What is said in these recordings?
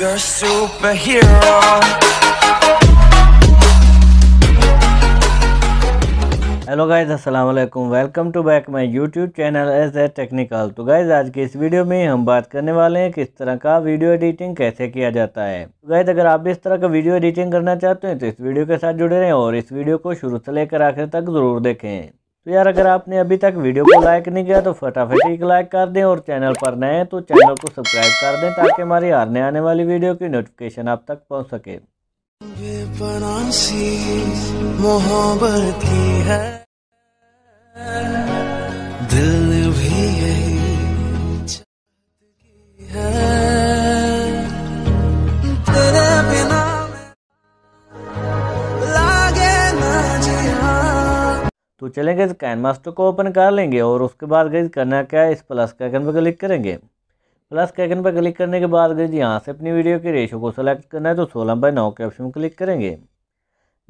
You're a superhero. Hello guys अस्सलाम वालेकुम welcome to back my YouTube channel as a technical तो guys आज के इस वीडियो में हम बात करने वाले हैं किस तरह का वीडियो एडिटिंग कैसे किया जाता है तो गाइज अगर आप भी इस तरह का वीडियो एडिटिंग करना चाहते हैं तो इस वीडियो के साथ जुड़े रहें और इस वीडियो को शुरू से लेकर आखिर तक ज़रूर देखें तो यार अगर आपने अभी तक वीडियो को लाइक नहीं किया तो फटाफट एक लाइक कर दें और चैनल पर नए हैं तो चैनल को सब्सक्राइब कर दें ताकि हमारी हारने आने वाली वीडियो की नोटिफिकेशन आप तक पहुंच सके है तेरे बिना तो चलेंगे इस कैन मास्टर को ओपन कर लेंगे और उसके बाद गई करना क्या है इस प्लस के आइकन पर क्लिक करेंगे प्लस के आइकन पर क्लिक करने के बाद गई यहाँ से अपनी वीडियो के रेशो को सेलेक्ट करना है तो सोलह बाई नौ के ऑप्शन क्लिक करेंगे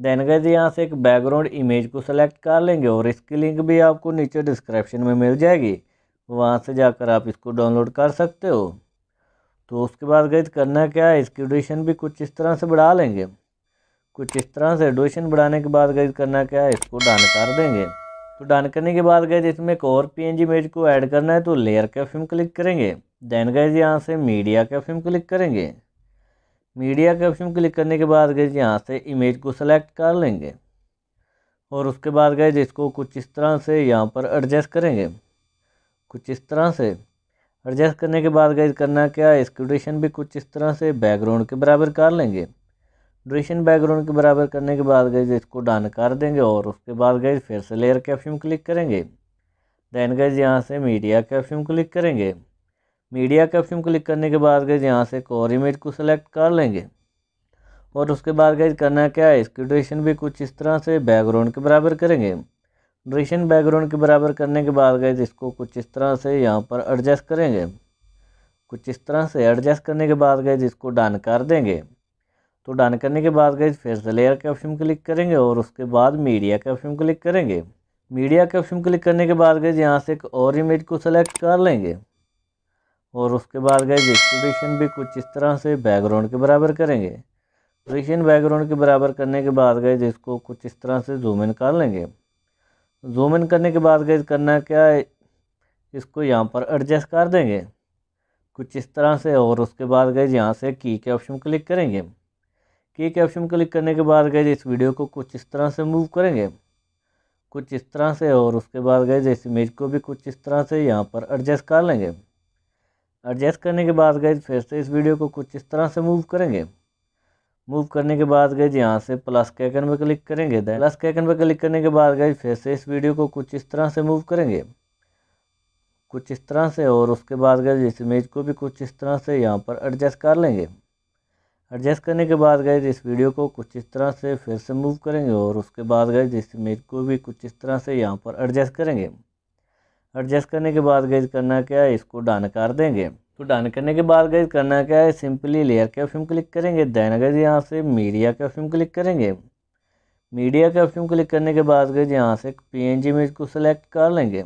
देन गए यहाँ से एक बैकग्राउंड इमेज को सेलेक्ट कर लेंगे और इसकी लिंक भी आपको नीचे डिस्क्रिप्शन में मिल जाएगी वहाँ से जाकर आप इसको डाउनलोड कर सकते हो तो उसके बाद गए करना क्या है इसकी ड्यूरेशन भी कुछ इस तरह से बढ़ा लेंगे कुछ इस तरह से डोशन बढ़ाने के बाद गैस करना क्या है इसको डन कर देंगे तो डन करने के बाद गैस इसमें एक और पीएनजी इमेज को ऐड करना है तो लेयर का फिल्म क्लिक करेंगे देन गैस यहाँ से मीडिया का फिल्म क्लिक करेंगे मीडिया का ऑप्शन क्लिक करने के बाद गए यहाँ से इमेज को सेलेक्ट कर लेंगे और उसके बाद गए इसको कुछ इस तरह से यहाँ पर एडजस्ट करेंगे कुछ इस तरह से एडजस्ट करने के बाद गए करना क्या इसकी भी कुछ इस तरह से बैकग्राउंड के बराबर कर लेंगे ड्रेशन बैकग्राउंड के बराबर करने के बाद गए इसको डन कर देंगे और उसके बाद गए फिर से लेयर कैप्शन क्लिक करेंगे दैन गए यहाँ से मीडिया कैप्शन क्लिक करेंगे मीडिया कैप्शन क्लिक करने के बाद गए यहाँ से कोर इमेज को सिलेक्ट कर लेंगे और उसके बाद गए करना क्या है इसकी ड्रेशन भी कुछ इस तरह से बैकग्राउंड के बराबर करेंगे ड्रेशन बैकग्राउंड के बराबर करने के बाद गए इसको कुछ इस तरह से यहाँ पर एडजस्ट करेंगे कुछ इस तरह से एडजस्ट करने के बाद गए जिसको डन कर देंगे तो डन करने के बाद गई फिर से लेयर के ऑप्शन क्लिक करेंगे और उसके बाद मीडिया के ऑप्शन क्लिक करेंगे मीडिया के ऑप्शन क्लिक करने के बाद गए यहाँ से एक और इमेज को सेलेक्ट कर लेंगे और उसके बाद गए एक्सपोडिशन भी कुछ इस तरह से बैकग्राउंड के बराबर करेंगे पोजिशन बैकग्राउंड के बराबर करने के बाद गए जिसको कुछ इस तरह से जूम इन कर लेंगे जूम इन करने के बाद गए करना क्या है इसको यहाँ पर एडजस्ट कर देंगे कुछ इस तरह से और उसके बाद गए यहाँ से की के ऑप्शन क्लिक करेंगे के कैप्शन क्लिक करने के बाद गए इस वीडियो को कुछ इस तरह से मूव करेंगे कुछ इस तरह से और उसके बाद गए इस इमेज को भी कुछ इस तरह से यहाँ पर एडजस्ट कर लेंगे एडजस्ट करने के बाद गए फिर से इस वीडियो को कुछ इस तरह से मूव करेंगे मूव करने के बाद गए यहाँ से प्लस के आइकन पर क्लिक करेंगे प्लस के आइकन पर क्लिक करने के बाद गए फिर से इस वीडियो को कुछ इस तरह से मूव करेंगे कुछ इस तरह से और उसके बाद गए इस इमेज को भी कुछ इस तरह से यहाँ पर एडजस्ट कर लेंगे एडजस्ट करने के बाद गए इस वीडियो को कुछ इस तरह से फिर से मूव करेंगे और उसके बाद गए इस इमेज को भी कुछ इस तरह से यहाँ पर एडजस्ट करेंगे एडजस्ट करने के बाद गए करना क्या है इसको डन कर देंगे तो डन करने के बाद गए करना क्या है सिंपली लेयर के ऑप्शन क्लिक करेंगे देन गए यहाँ से मीडिया के ऑप्शन क्लिक करेंगे मीडिया के ऑप्शन क्लिक करने के बाद गए यहाँ से जी इमेज को सिलेक्ट कर लेंगे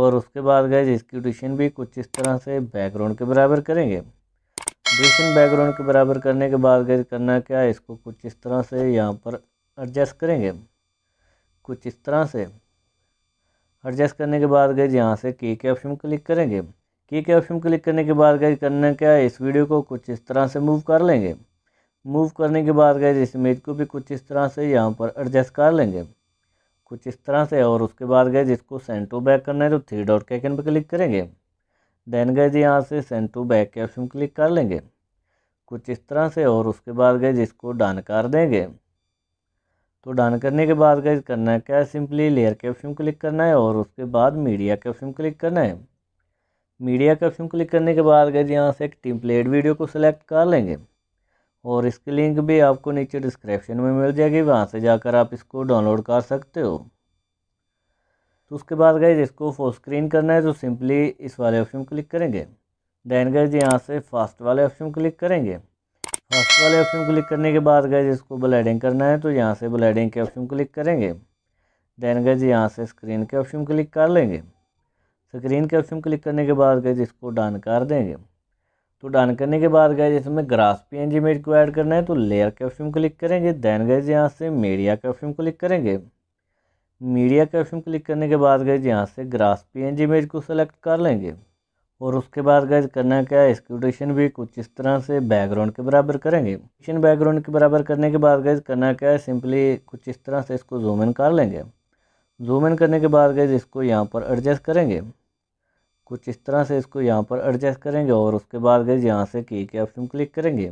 और उसके बाद गए इसकी ट्यूशन भी कुछ इस तरह से बैकग्राउंड के बराबर करेंगे बेसन बैकग्राउंड के बराबर करने के बाद गैस करना क्या है इसको कुछ इस तरह से यहाँ पर एडजस्ट करेंगे कुछ इस तरह से एडजस्ट करने के बाद गैस यहाँ से के के ऑप्शन क्लिक करेंगे के के ऑप्शन क्लिक करने के बाद गैस करना क्या है इस वीडियो को कुछ इस तरह से मूव कर लेंगे मूव करने के बाद गैस इस इमेज को भी कुछ इस तरह से यहाँ पर एडजस्ट कर लेंगे कुछ इस तरह से और उसके बाद गए जिसको सेंटो बैक करना है तो थ्री डॉट के आइकन पर क्लिक करेंगे देन गए जी यहाँ से सेंड टू बैक के ऑप्शन क्लिक कर लेंगे कुछ इस तरह से और उसके बाद गए इसको डन कर देंगे तो डन करने के बाद गए करना है क्या सिंपली लेयर के ऑप्शन क्लिक करना है और उसके बाद मीडिया के ऑप्शन क्लिक करना है मीडिया के ऑप्शन क्लिक करने के बाद गए जी यहाँ से एक टिम्पलेट वीडियो को सिलेक्ट कर लेंगे और इसकी लिंक भी आपको नीचे डिस्क्रिप्शन में मिल जाएगी वहाँ से जाकर आप इसको डाउनलोड कर सकते हो तो उसके बाद गए इसको फोर स्क्रीन करना है तो सिंपली इस वाले ऑप्शन क्लिक करेंगे दैन गए यहाँ से फास्ट वाले ऑप्शन क्लिक करेंगे फास्ट वाले ऑप्शन क्लिक करने के बाद गए इसको ब्लैडिंग करना है तो यहाँ से ब्लैडिंग के ऑप्शन क्लिक करेंगे दैन गए यहाँ से स्क्रीन के ऑप्शन क्लिक कर लेंगे स्क्रीन के ऑप्शन क्लिक करने के बाद गए इसको डन कर देंगे तो डन करने के बाद गए जिसमें grass P N G image को ऐड करना है तो लेयर के ऑप्शन क्लिक करेंगे दैन गए यहाँ से मीडिया के ऑप्शन क्लिक करेंगे मीडिया के ऑप्शन क्लिक करने के बाद गए यहाँ से ग्रास पीएनजी इमेज को सेलेक्ट कर लेंगे और उसके बाद गए करना क्या है इसकी भी कुछ इस तरह से बैकग्राउंड के बराबर करेंगे रोटेशन बैकग्राउंड के बराबर करने के बाद गए करना क्या है सिंपली कुछ इस तरह से इसको जूम इन कर लेंगे जूम इन करने के बाद गए इसको यहाँ पर एडजस्ट करेंगे कुछ इस तरह से इसको यहाँ पर एडजस्ट करेंगे और उसके बाद गए यहाँ से की के ऑप्शन क्लिक करेंगे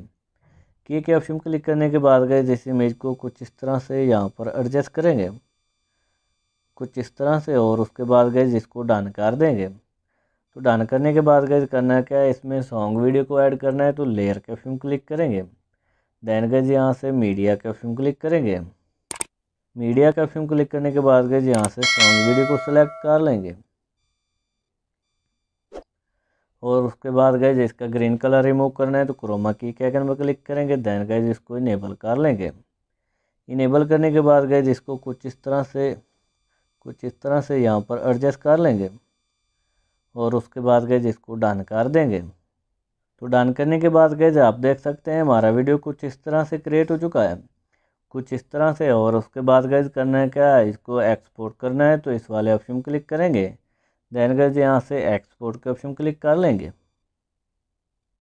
की के ऑप्शन क्लिक करने के बाद गए इस इमेज को कुछ इस तरह से यहाँ पर एडजस्ट करेंगे कुछ इस तरह से और उसके बाद गए इसको डन कर देंगे तो डन करने के बाद गए करना क्या है इसमें सॉन्ग वीडियो को ऐड करना है तो लेयर के फ्यूम क्लिक करेंगे गए जी यहाँ से मीडिया के फ्यूम क्लिक करेंगे मीडिया का फ्यूम क्लिक करने के बाद जी यहाँ से सॉन्ग वीडियो को सिलेक्ट कर लेंगे और उसके बाद गए इसका ग्रीन कलर रिमूव करना है तो क्रोमा की कैकन पर क्लिक करेंगे दैन जी इसको इनेबल कर लेंगे इनेबल करने के बाद गए जिसको कुछ इस तरह से कुछ इस तरह से यहाँ पर एडजस्ट कर लेंगे और उसके बाद गए इसको डन कर देंगे तो डन करने के बाद गए आप देख सकते हैं हमारा वीडियो कुछ इस तरह से क्रिएट हो चुका है कुछ इस तरह से और उसके बाद गए करना है क्या इसको एक्सपोर्ट करना है तो इस वाले ऑप्शन क्लिक करेंगे देन गए यहाँ से एक्सपोर्ट के ऑप्शन क्लिक कर लेंगे